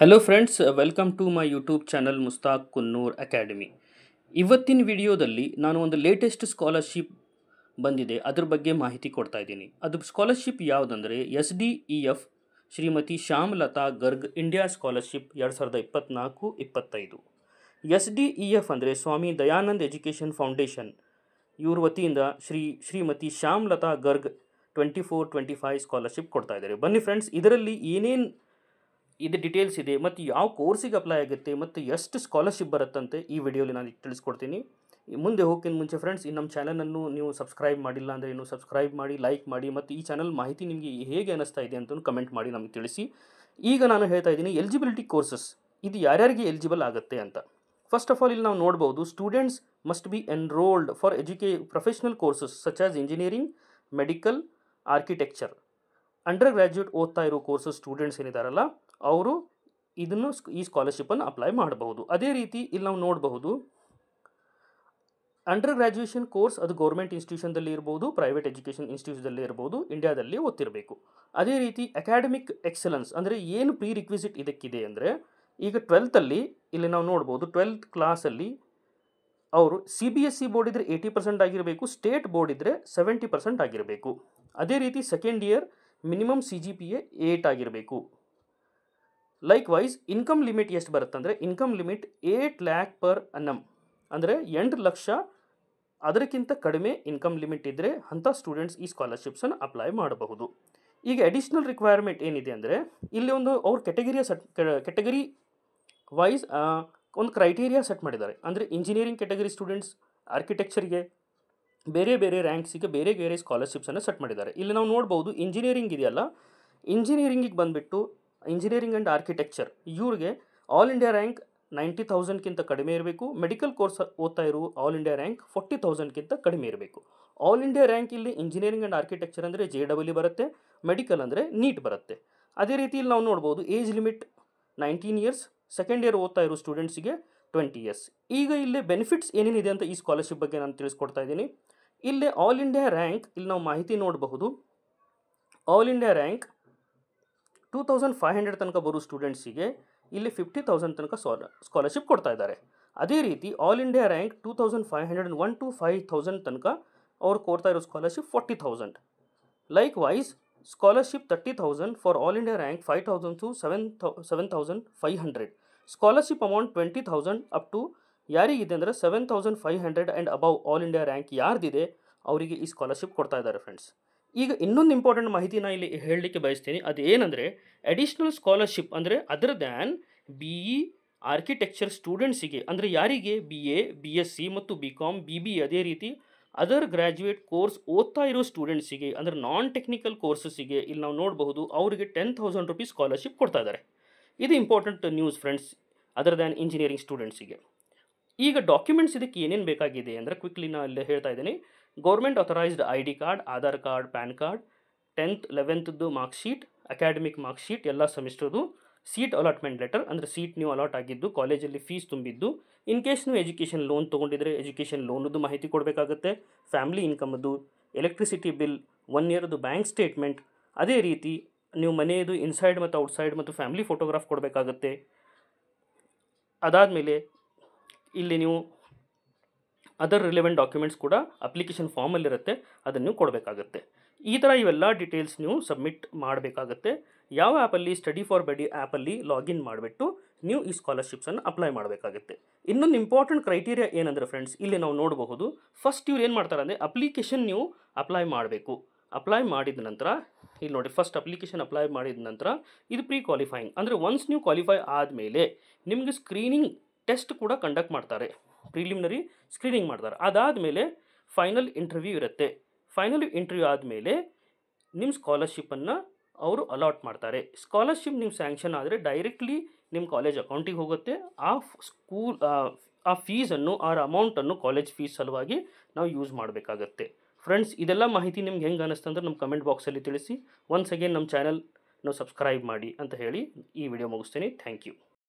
hello friends welcome to my YouTube channel Mushtaq Kunnur academy ಇವತ್ತಿನ ವಿಡಿಯೋದಲ್ಲಿ ನಾನು ಒಂದು ಲೇಟೆಸ್ಟ್ ಸ್ಕಾಲರ್ಶಿಪ್ ಬಂದಿದೆ ಅದ್ರ ಬಗ್ಗೆ ಮಾಹಿತಿ ಕೊಡ್ತಾ ಇದ್ದೀನಿ ಅದು ಸ್ಕಾಲರ್ಶಿಪ್ ಯಾವುದಂದರೆ S D E F Shrimati Shyamalata Garg India scholarship ಎರಡು ಸಾವಿರದ ಇಪ್ಪತ್ತ್ನಾಲ್ಕು ಇಪ್ಪತ್ತೈದು ಎಸ್ ಡಿ ಇ ಎಫ್ ಅಂದರೆ ಸ್ವಾಮಿ ದಯಾನಂದ್ ಎಜುಕೇಷನ್ ಫೌಂಡೇಶನ್ ಇವ್ರ ವತಿಯಿಂದ Shri Shrimati Shyamalata Garg twenty four twenty five scholarship ಕೊಡ್ತಾ ಇದ್ದಾರೆ ಬನ್ನಿ ಫ್ರೆಂಡ್ಸ್ ಇದರಲ್ಲಿ ಏನೇನು ಇದು ಡಿಟೇಲ್ಸ್ ಇದೆ ಮತ್ತು ಯಾವ ಕೋರ್ಸಿಗೆ ಅಪ್ಲೈ ಆಗುತ್ತೆ ಮತ್ತು ಎಷ್ಟು ಸ್ಕಾಲರ್ಶಿಪ್ ಬರುತ್ತಂತೆ ಈ ವಿಡಿಯೋಲಿ ನಾನು ತಿಳಿಸ್ಕೊಡ್ತೀನಿ ಮುಂದೆ ಹೋಗಿನ ಮುಂಚೆ ಫ್ರೆಂಡ್ಸ್ ಈ ನಮ್ಮ ಚಾನಲನ್ನು ನೀವು ಸಬ್ಸ್ಕ್ರೈಬ್ ಮಾಡಿಲ್ಲ ಅಂದರೆ ಇನ್ನು ಸಬ್ಸ್ಕ್ರೈಬ್ ಮಾಡಿ ಲೈಕ್ ಮಾಡಿ ಮತ್ತು ಈ ಚಾನಲ್ ಮಾಹಿತಿ ನಿಮಗೆ ಹೇಗೆ ಅನಿಸ್ತಾ ಇದೆ ಅಂತ ಕಮೆಂಟ್ ಮಾಡಿ ನಮಗೆ ತಿಳಿಸಿ ಈಗ ನಾನು ಹೇಳ್ತಾ ಇದ್ದೀನಿ ಎಲಿಜಿಬಿಲಿಟಿ ಕೋರ್ಸಸ್ ಇದು ಯಾರ್ಯಾರಿಗೆ ಎಲಿಜಿಬಲ್ ಆಗುತ್ತೆ ಅಂತ ಫಸ್ಟ್ ಆಫ್ ಆಲ್ ಇಲ್ಲಿ ನಾವು ನೋಡ್ಬೋದು students must be enrolled for ಎಜುಕೇ professional courses such as engineering medical architecture undergraduate ಓದ್ತಾ ಇರೋ ಕೋರ್ಸಸ್ ಸ್ಟೂಡೆಂಟ್ಸ್ ಏನಿದಾರಲ್ಲ ಅವರು ಇದನ್ನು ಈ ಸ್ಕಾಲರ್ಶಿಪ್ಪನ್ನು ಅಪ್ಲೈ ಮಾಡಬಹುದು ಅದೇ ರೀತಿ ಇಲ್ಲಿ ನಾವು ನೋಡಬಹುದು ಅಂಡರ್ ಗ್ರ್ಯಾಜುಯೇಷನ್ ಕೋರ್ಸ್ ಅದು ಗೌರ್ಮೆಂಟ್ ಇನ್ಸ್ಟಿಟ್ಯೂಷನ್ದಲ್ಲಿ ಇರ್ಬೋದು ಪ್ರೈವೇಟ್ ಎಜುಕೇಷನ್ ಇನ್ಸ್ಟಿಟ್ಯೂಷನ್ದಲ್ಲಿ ಇರ್ಬೋದು ಇಂಡಿಯಾದಲ್ಲಿ ಓದ್ತಿರಬೇಕು ಅದೇ ರೀತಿ ಅಕಾಡೆಮಿಕ್ ಎಕ್ಸಲೆನ್ಸ್ ಅಂದರೆ ಏನು ಪ್ರೀ ರಿಕ್ವಿಸಿಟ್ ಇದಕ್ಕಿದೆ ಅಂದರೆ ಈಗ ಟ್ವೆಲ್ತಲ್ಲಿ ಇಲ್ಲಿ ನಾವು ನೋಡ್ಬೋದು ಟ್ವೆಲ್ತ್ ಕ್ಲಾಸಲ್ಲಿ ಅವರು C B S C board ಇದ್ದರೆ ಏಯ್ಟಿ ಪರ್ಸೆಂಟ್ ಆಗಿರಬೇಕು ಸ್ಟೇಟ್ ಬೋರ್ಡ್ ಇದ್ದರೆ ಸೆವೆಂಟಿ ಪರ್ಸೆಂಟ್ ಆಗಿರಬೇಕು ಅದೇ ರೀತಿ second year minimum C G P A eight ಆಗಿರಬೇಕು ಲೈಕ್ ವೈಸ್ ಇನ್ಕಮ್ ಲಿಮಿಟ್ ಎಷ್ಟು ಬರುತ್ತೆ ಅಂದರೆ income limit eight lakh per annum ಅಂದರೆ ಎಂಟು ಲಕ್ಷ ಅದಕ್ಕಿಂತ ಕಡಿಮೆ ಇನ್ಕಮ್ ಲಿಮಿಟ್ ಇದ್ದರೆ ಅಂಥ ಸ್ಟೂಡೆಂಟ್ಸ್ ಈ ಸ್ಕಾಲರ್ಶಿಪ್ಸನ್ನು ಅಪ್ಲೈ ಮಾಡಬಹುದು ಈಗ ಅಡಿಷ್ನಲ್ ರಿಕ್ವೈರ್ಮೆಂಟ್ ಏನಿದೆ ಅಂದರೆ ಇಲ್ಲಿ ಒಂದು ಅವ್ರ ಕೆಟಗರಿಯ ಸೆಟ್ ಕೆಟಗರಿ ವೈಸ್ ಒಂದು ಕ್ರೈಟೀರಿಯಾ ಸೆಟ್ ಮಾಡಿದ್ದಾರೆ ಅಂದರೆ ಇಂಜಿನಿಯರಿಂಗ್ ಕೆಟಗರಿ ಸ್ಟೂಡೆಂಟ್ಸ್ ಆರ್ಕಿಟೆಕ್ಚರ್ಗೆ ಬೇರೆ ಬೇರೆ ರ್ಯಾಂಕ್ಸಿಗೆ ಬೇರೆ ಬೇರೆ ಸ್ಕಾಲರ್ಶಿಪ್ಸನ್ನು ಸೆಟ್ ಮಾಡಿದ್ದಾರೆ ಇಲ್ಲಿ ನಾವು ನೋಡ್ಬೋದು ಇಂಜಿನಿಯರಿಂಗ್ ಇದೆಯಲ್ಲ ಇಂಜಿನಿಯರಿಂಗಿಗೆ ಬಂದುಬಿಟ್ಟು ಇಂಜಿನಿಯರಿಂಗ್ ಆ್ಯಂಡ್ ಆರ್ಕಿಟೆಕ್ಚರ್ ಇವ್ರಿಗೆ ಆಲ್ ಇಂಡಿಯಾ ರ್ಯಾಂಕ್ ನೈಂಟಿ ತೌಸಂಡ್ಗಿಂತ ಕಡಿಮೆ ಇರಬೇಕು ಮೆಡಿಕಲ್ ಕೋರ್ಸ್ ಓದ್ತಾ ಇರೋ ಆಲ್ ಇಂಡಿಯಾ ರ್ಯಾಂಕ್ ಫೋರ್ಟಿ ತೌಸಂಡ್ಗಿಂತ ಕಡಿಮೆ ಇರಬೇಕು ಆಲ್ ಇಂಡಿಯಾ ರ್ಯಾಂಕ್ ಇಲ್ಲಿ ಇಂಜಿನಿಯರಿಂಗ್ ಆ್ಯಂಡ್ ಆರ್ಕಿಟೆಕ್ಚರ್ ಅಂದರೆ ಜೆ ಡಬ್ಲ್ಯೂ ಬರುತ್ತೆ ಮೆಡಿಕಲ್ ಅಂದರೆ ನೀಟ್ ಬರುತ್ತೆ ಅದೇ ರೀತಿ ಇಲ್ಲಿ ನಾವು ನೋಡ್ಬೋದು age limit nineteen years second year ಓದ್ತಾ ಇರೋ ಸ್ಟೂಡೆಂಟ್ಸಿಗೆ ಟ್ವೆಂಟಿ ಇಯರ್ಸ್ ಈಗ ಇಲ್ಲಿ ಬೆನಿಫಿಟ್ಸ್ ಏನೇನಿದೆ ಅಂತ ಈ ಸ್ಕಾಲರ್ಶಿಪ್ ಬಗ್ಗೆ ನಾನು ತಿಳಿಸ್ಕೊಡ್ತಾ ಇದ್ದೀನಿ ಇಲ್ಲಿ ಆಲ್ ಇಂಡಿಯಾ ರ್ಯಾಂಕ್ ಇಲ್ಲಿ ನಾವು ಮಾಹಿತಿ ನೋಡಬಹುದು all India rank two thousand five hundred ತನಕ ಬರೋ ಸ್ಟೂಡೆಂಟ್ಸಿಗೆ ಇಲ್ಲಿ ಫಿಫ್ಟಿ ತೌಸಂಡ್ ತನಕ ಸ್ಕಾಲರ್ಶಿಪ್ ಕೊಡ್ತಾ ಇದ್ದಾರೆ ಅದೇ ರೀತಿ all India rank two thousand five hundred one to five thousand ತನಕ ಅವ್ರು ಕೊಡ್ತಾ ಇರೋ scholarship forty thousand likewise scholarship thirty thousand for all India rank five thousand to seven thou seven thousand five hundred scholarship amount twenty thousand up to ಯಾರಿಗಿದೆ ಅಂದರೆ seven thousand five hundred and above all India rank ಯಾರ್ದಿದೆ ಅವರಿಗೆ ಈ scholarship ಕೊಡ್ತಾ ಇದ್ದಾರೆ friends ಈಗ ಇನ್ನೊಂದು important ಮಾಹಿತಿ ನಾನು ಇಲ್ಲಿ ಹೇಳಲಿಕ್ಕೆ ಬಯಸ್ತೀನಿ ಅದು ಏನಂದರೆ ಅಡಿಷ್ನಲ್ ಸ್ಕಾಲರ್ಶಿಪ್ ಅಂದರೆ other than B E architecture ಸ್ಟೂಡೆಂಟ್ಸಿಗೆ ಅಂದರೆ ಯಾರಿಗೆ B A B S C ಮತ್ತು ಬಿ ಕಾಮ್ ಬಿ ಬಿ ಅದೇ ರೀತಿ ಅದರ್ ಗ್ರ್ಯಾಜುಯೇಟ್ ಕೋರ್ಸ್ ಓದ್ತಾ ಇರೋ ಸ್ಟೂಡೆಂಟ್ಸಿಗೆ ಅಂದರೆ ನಾನ್ ಟೆಕ್ನಿಕಲ್ ಕೋರ್ಸಸ್ಸಿಗೆ ಇಲ್ಲಿ ನಾವು ನೋಡಬಹುದು ಅವರಿಗೆ ಟೆನ್ ತೌಸಂಡ್ ರುಪೀಸ್ ಸ್ಕಾಲರ್ಶಿಪ್ ಕೊಡ್ತಾ ಇದ್ದಾರೆ ಇದು important news friends other than engineering ಸ್ಟೂಡೆಂಟ್ಸಿಗೆ ಈಗ ಡಾಕ್ಯುಮೆಂಟ್ಸ್ ಇದಕ್ಕೆ ಏನೇನು ಬೇಕಾಗಿದೆ ಅಂದರೆ ಕ್ವಿಕ್ಲಿ ನಾನು ಅಲ್ಲಿ ಹೇಳ್ತಾ ಇದ್ದೀನಿ government authorised I D card Aadhaar card PAN card tenth ಲೆವೆಂತ್ದು marksheet sheet academic marksheet sheet ಎಲ್ಲ ಸೆಮಿಸ್ಟರ್ದು ಸೀಟ್ ಅಲಾಟ್ಮೆಂಟ್ ಲೆಟರ್ ಅಂದರೆ ಸೀಟ್ ನೀವು ಅಲಾಟ್ ಆಗಿದ್ದು ಕಾಲೇಜಲ್ಲಿ ಫೀಸ್ ತುಂಬಿದ್ದು ಇನ್ ಕೇಸ್ ನೀವು ಎಜುಕೇಷನ್ ಲೋನ್ ತೊಗೊಂಡಿದ್ರೆ ಎಜುಕೇಷನ್ ಲೋನದ್ದು ಮಾಹಿತಿ ಕೊಡಬೇಕಾಗುತ್ತೆ ಫ್ಯಾಮ್ಲಿ ಇನ್ಕಮ್ದು ಎಲೆಕ್ಟ್ರಿಸಿಟಿ ಬಿಲ್ ಒನ್ ಇಯರ್ದು ಬ್ಯಾಂಕ್ ಸ್ಟೇಟ್ಮೆಂಟ್ ಅದೇ ರೀತಿ ನೀವು ಮನೆಯದು ಇನ್ಸೈಡ್ ಮತ್ತು ಔಟ್ಸೈಡ್ ಮತ್ತು ಫ್ಯಾಮಿಲಿ ಫೋಟೋಗ್ರಾಫ್ ಕೊಡಬೇಕಾಗತ್ತೆ ಅದಾದಮೇಲೆ ಇಲ್ಲಿ ನೀವು ಅದರ್ ರಿಲೆವೆಂಟ್ ಡಾಕ್ಯುಮೆಂಟ್ಸ್ ಕೂಡ ಅಪ್ಲಿಕೇಶನ್ ಫಾರ್ಮಲ್ಲಿರುತ್ತೆ ಅದನ್ನು ನೀವು ಕೊಡಬೇಕಾಗತ್ತೆ ಈ ಥರ ಇವೆಲ್ಲ ಡೀಟೇಲ್ಸ್ ನೀವು ಸಬ್ಮಿಟ್ ಮಾಡಬೇಕಾಗತ್ತೆ ಯಾವ ಆ್ಯಪಲ್ಲಿ ಸ್ಟಡಿ ಫಾರ್ ಬಡಿ ಆ್ಯಪಲ್ಲಿ ಲಾಗಿನ್ ಮಾಡಿಬಿಟ್ಟು ನೀವು ಈ ಸ್ಕಾಲರ್ಶಿಪ್ಸನ್ನು ಅಪ್ಲೈ ಮಾಡಬೇಕಾಗುತ್ತೆ ಇನ್ನೊಂದು ಇಂಪಾರ್ಟೆಂಟ್ ಕ್ರೈಟೀರಿಯಾ ಏನಂದರೆ ಫ್ರೆಂಡ್ಸ್ ಇಲ್ಲಿ ನಾವು ನೋಡಬಹುದು ಫಸ್ಟ್ ಇವ್ರು ಏನು ಮಾಡ್ತಾರೆ ಅಂದರೆ ಅಪ್ಲಿಕೇಶನ್ ನೀವು ಅಪ್ಲೈ ಮಾಡಬೇಕು ಅಪ್ಲೈ ಮಾಡಿದ ನಂತರ ಇಲ್ಲಿ ನೋಡಿ ಫಸ್ಟ್ ಅಪ್ಲಿಕೇಶನ್ ಅಪ್ಲೈ ಮಾಡಿದ ನಂತರ ಇದು ಪ್ರೀ ಕ್ವಾಲಿಫೈಯಿಂಗ್ ಅಂದರೆ ಒನ್ಸ್ ನೀವು ಕ್ವಾಲಿಫೈ ಆದಮೇಲೆ ನಿಮಗೆ ಸ್ಕ್ರೀನಿಂಗ್ ಟೆಸ್ಟ್ ಕೂಡ ಕಂಡಕ್ಟ್ ಮಾಡ್ತಾರೆ ಪ್ರಿಲಿಮಿನರಿ ಸ್ಕ್ರೀನಿಂಗ್ ಮಾಡ್ತಾರೆ ಅದಾದಮೇಲೆ ಫೈನಲ್ ಇಂಟರ್ವ್ಯೂ ಇರುತ್ತೆ ಫೈನಲ್ ಇಂಟರ್ವ್ಯೂ ಆದಮೇಲೆ ನಿಮ್ಮ ಸ್ಕಾಲರ್ಶಿಪ್ಪನ್ನು ಅವರು ಅಲಾಟ್ ಮಾಡ್ತಾರೆ ಸ್ಕಾಲರ್ಶಿಪ್ ನಿಮ್ಮ ಸ್ಯಾಂಕ್ಷನ್ ಆದರೆ ಡೈರೆಕ್ಟ್ಲಿ ನಿಮ್ಮ ಕಾಲೇಜ್ ಅಕೌಂಟಿಗೆ ಹೋಗುತ್ತೆ ಆ ಸ್ಕೂಲ್ ಆ ಫೀಸನ್ನು ಆ ಅಮೌಂಟನ್ನು ಕಾಲೇಜ್ ಫೀಸ್ ಸಲುವಾಗಿ ನಾವು ಯೂಸ್ ಮಾಡಬೇಕಾಗತ್ತೆ ಫ್ರೆಂಡ್ಸ್ ಇದೆಲ್ಲ ಮಾಹಿತಿ ನಿಮ್ಗೆ ಹೆಂಗೆ ಅನ್ನಿಸ್ತು ಅಂದ್ರೆ ನಮ್ಮ ಕಮೆಂಟ್ ಬಾಕ್ಸಲ್ಲಿ ತಿಳಿಸಿ ಒನ್ಸ್ ಅಗೇನ್ ನಮ್ಮ ಚಾನಲ್ ನಾವು ಸಬ್ಸ್ಕ್ರೈಬ್ ಮಾಡಿ ಅಂತ ಹೇಳಿ ಈ ವಿಡಿಯೋ ಮುಗಿಸ್ತೀನಿ ಥ್ಯಾಂಕ್ ಯು